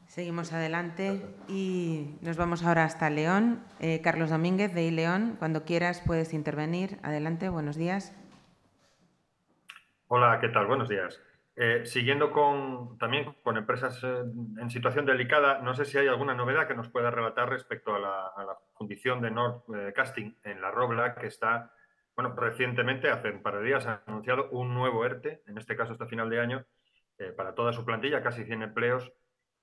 S3: Seguimos adelante y nos vamos ahora hasta León. Eh, Carlos Domínguez, de León, cuando quieras puedes intervenir. Adelante, buenos días.
S6: Hola, ¿qué tal? Buenos días. Eh, siguiendo con, también con empresas en situación delicada, no sé si hay alguna novedad que nos pueda relatar respecto a la, a fundición de North Casting en La Robla, que está bueno, recientemente, hace un par de días, ha anunciado un nuevo ERTE, en este caso hasta final de año, eh, para toda su plantilla, casi 100 empleos,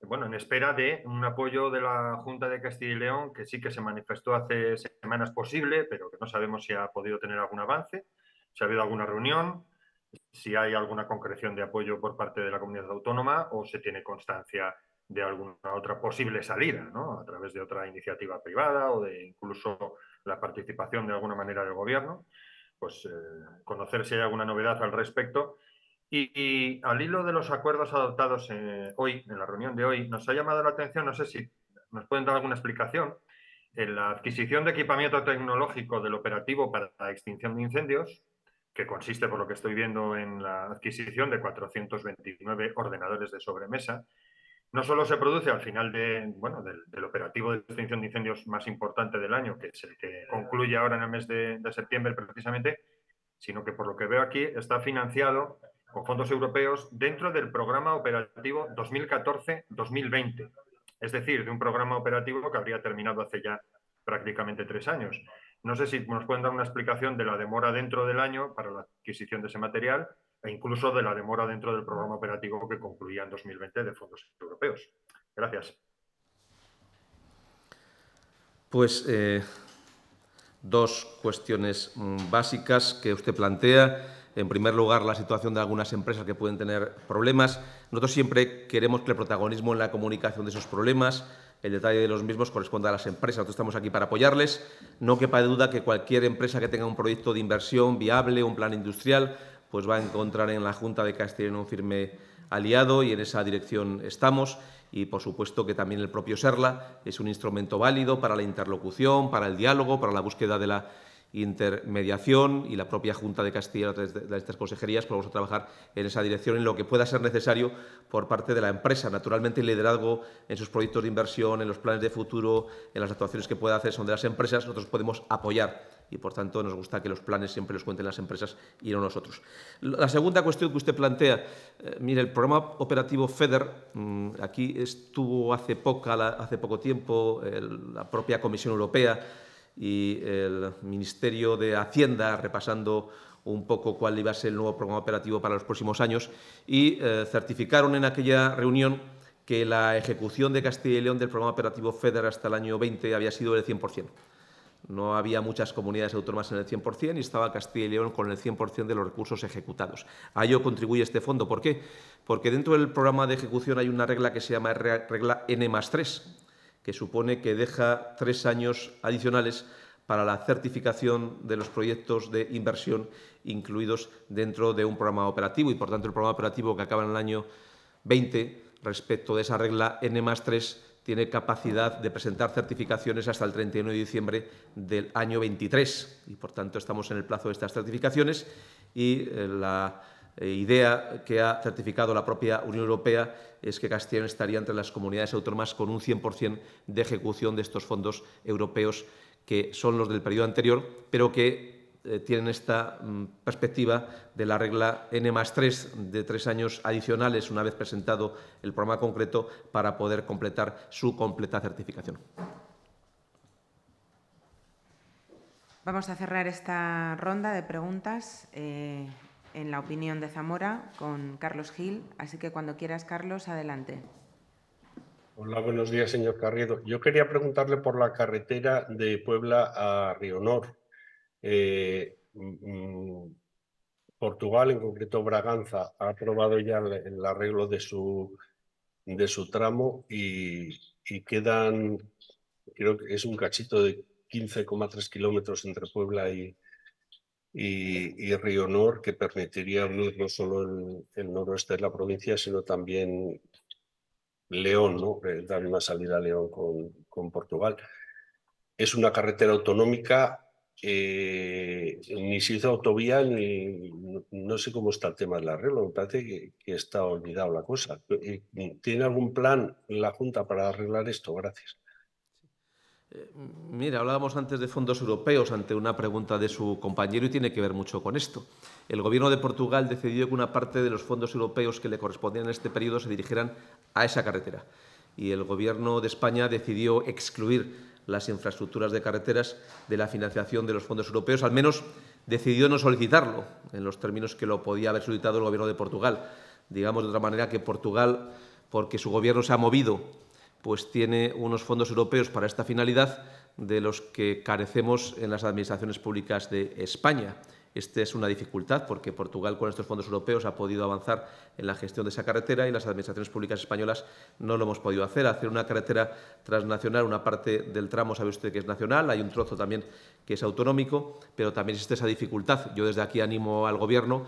S6: eh, bueno, en espera de un apoyo de la Junta de Castilla y León, que sí que se manifestó hace semanas posible, pero que no sabemos si ha podido tener algún avance, si ha habido alguna reunión, si hay alguna concreción de apoyo por parte de la comunidad autónoma o se tiene constancia de alguna otra posible salida, ¿no? A través de otra iniciativa privada o de incluso la participación de alguna manera del gobierno, pues eh, conocer si hay alguna novedad al respecto. Y, al hilo de los acuerdos adoptados eh, hoy, en la reunión de hoy, nos ha llamado la atención, no sé si nos pueden dar alguna explicación, en eh, la adquisición de equipamiento tecnológico del operativo para la extinción de incendios, que consiste, por lo que estoy viendo, en la adquisición de 429 ordenadores de sobremesa no solo se produce al final de, del, operativo de extinción de incendios más importante del año, que es el que concluye ahora en el mes de, de septiembre precisamente, sino que por lo que veo aquí está financiado con fondos europeos dentro del programa operativo 2014-2020, es decir, de un programa operativo que habría terminado hace ya prácticamente tres años. No sé si nos pueden dar una explicación de la demora dentro del año para la adquisición de ese material e incluso de la demora dentro del programa operativo que concluía en 2020 de fondos europeos. Gracias.
S1: Pues eh, dos cuestiones mm, básicas que usted plantea. En primer lugar, la situación de algunas empresas que pueden tener problemas. Nosotros siempre queremos que el protagonismo en la comunicación de esos problemas, el detalle de los mismos, corresponda a las empresas. Nosotros estamos aquí para apoyarles. No quepa de duda que cualquier empresa que tenga un proyecto de inversión viable, un plan industrial, pues va a encontrar en la Junta de Castilla un firme aliado y en esa dirección estamos. Y por supuesto que también el propio Serla es un instrumento válido para la interlocución, para el diálogo, para la búsqueda de la intermediación y la propia Junta de Castilla, de estas consejerías, podemos vamos a trabajar en esa dirección en lo que pueda ser necesario por parte de la empresa. Naturalmente, el liderazgo en sus proyectos de inversión, en los planes de futuro, en las actuaciones que pueda hacer son de las empresas. Nosotros podemos apoyar y por tanto nos gusta que los planes siempre los cuenten las empresas y no nosotros. La segunda cuestión que usted plantea, eh, mire, el programa operativo FEDER, mm, aquí estuvo hace, poco tiempo la propia Comisión Europea y el Ministerio de Hacienda repasando un poco cuál iba a ser el nuevo programa operativo para los próximos años y eh, certificaron en aquella reunión que la ejecución de Castilla y León del programa operativo FEDER hasta el año 20 había sido del 100%. No había muchas comunidades autónomas en el 100% y estaba Castilla y León con el 100% de los recursos ejecutados. A ello contribuye este fondo. ¿Por qué? Porque dentro del programa de ejecución hay una regla que se llama regla N más 3, que supone que deja tres años adicionales para la certificación de los proyectos de inversión incluidos dentro de un programa operativo y, por tanto, el programa operativo que acaba en el año 20 respecto de esa regla N más 3 tiene capacidad de presentar certificaciones hasta el 31 de diciembre del año 23 y, por tanto, estamos en el plazo de estas certificaciones y eh, la eh, idea que ha certificado la propia Unión Europea es que Castellón estaría entre las comunidades autónomas con un 100% de ejecución de estos fondos europeos que son los del periodo anterior, pero que eh, tienen esta mm, perspectiva de la regla N más 3 de tres años adicionales una vez presentado el programa concreto para poder completar su completa certificación.
S3: Vamos a cerrar esta ronda de preguntas eh, en la opinión de Zamora con Carlos Gil. Así que cuando quieras, Carlos, adelante.
S7: Hola, buenos días, señor Carriedo. Yo quería preguntarle por la carretera de Puebla a Rionor. Eh, mm, mm, Portugal, en concreto Braganza, ha aprobado ya el, arreglo de su, de su tramo y, quedan, creo que es un cachito de 15,3 kilómetros entre Puebla y, y, Río Nor, que permitiría unir no solo el, noroeste de la provincia, sino también León, ¿no? Eh, dar una salida a León con, con Portugal. Es una carretera autonómica eh, ni se hizo autovía, ni no, sé cómo está el tema del arreglo, me parece que, que está olvidado la cosa. Eh, ¿Tiene algún plan la Junta para arreglar esto? Gracias.
S1: Eh, mira, hablábamos antes de fondos europeos ante una pregunta de su compañero y tiene que ver mucho con esto. El Gobierno de Portugal decidió que una parte de los fondos europeos que le correspondían en este periodo se dirigieran a esa carretera. Y el Gobierno de España decidió excluir las infraestructuras de carreteras de la financiación de los fondos europeos, al menos decidió no solicitarlo en los términos que lo podía haber solicitado el Gobierno de Portugal. Digamos de otra manera que Portugal, porque su Gobierno se ha movido, pues tiene unos fondos europeos para esta finalidad de los que carecemos en las administraciones públicas de España. Esta es una dificultad porque Portugal con estos fondos europeos ha podido avanzar en la gestión de esa carretera y las administraciones públicas españolas no lo hemos podido hacer. Hacer una carretera transnacional, una parte del tramo sabe usted que es nacional, hay un trozo también que es autonómico, pero también existe esa dificultad. Yo desde aquí animo al Gobierno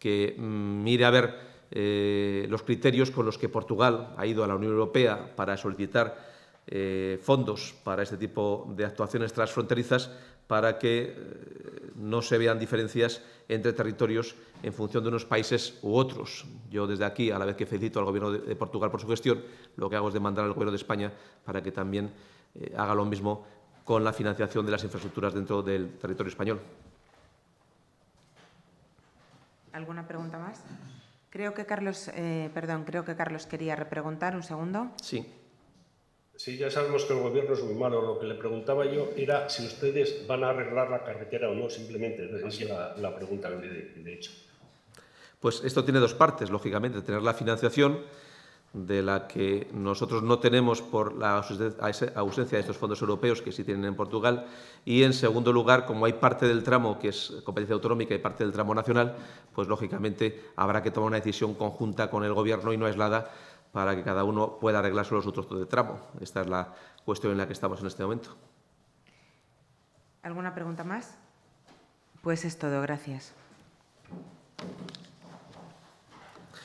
S1: que mm, mire a ver eh, los criterios con los que Portugal ha ido a la Unión Europea para solicitar eh, fondos para este tipo de actuaciones transfronterizas para que eh, no se vean diferencias entre territorios en función de unos países u otros. Yo desde aquí, a la vez que felicito al Gobierno de, Portugal por su gestión, lo que hago es demandar al Gobierno de España para que también eh, haga lo mismo con la financiación de las infraestructuras dentro del territorio español.
S3: ¿Alguna pregunta más? Creo que Carlos, eh, perdón, creo que Carlos quería repreguntar un segundo.
S7: Sí. Sí, ya sabemos que el gobierno es muy malo. Lo que le preguntaba yo era si ustedes van a arreglar la carretera o no, simplemente. Esa Es la, la pregunta que le he hecho.
S1: Pues esto tiene dos partes, lógicamente. Tener la financiación de la que nosotros no tenemos por la ausencia de estos fondos europeos que sí tienen en Portugal. Y, en segundo lugar, como hay parte del tramo que es competencia autonómica y parte del tramo nacional, pues, lógicamente, habrá que tomar una decisión conjunta con el Gobierno y no aislada para que cada uno pueda solo su trozo de tramo. Esta es la cuestión en la que estamos en este momento.
S3: ¿Alguna pregunta más? Pues es todo, gracias.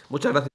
S1: Muchas gracias.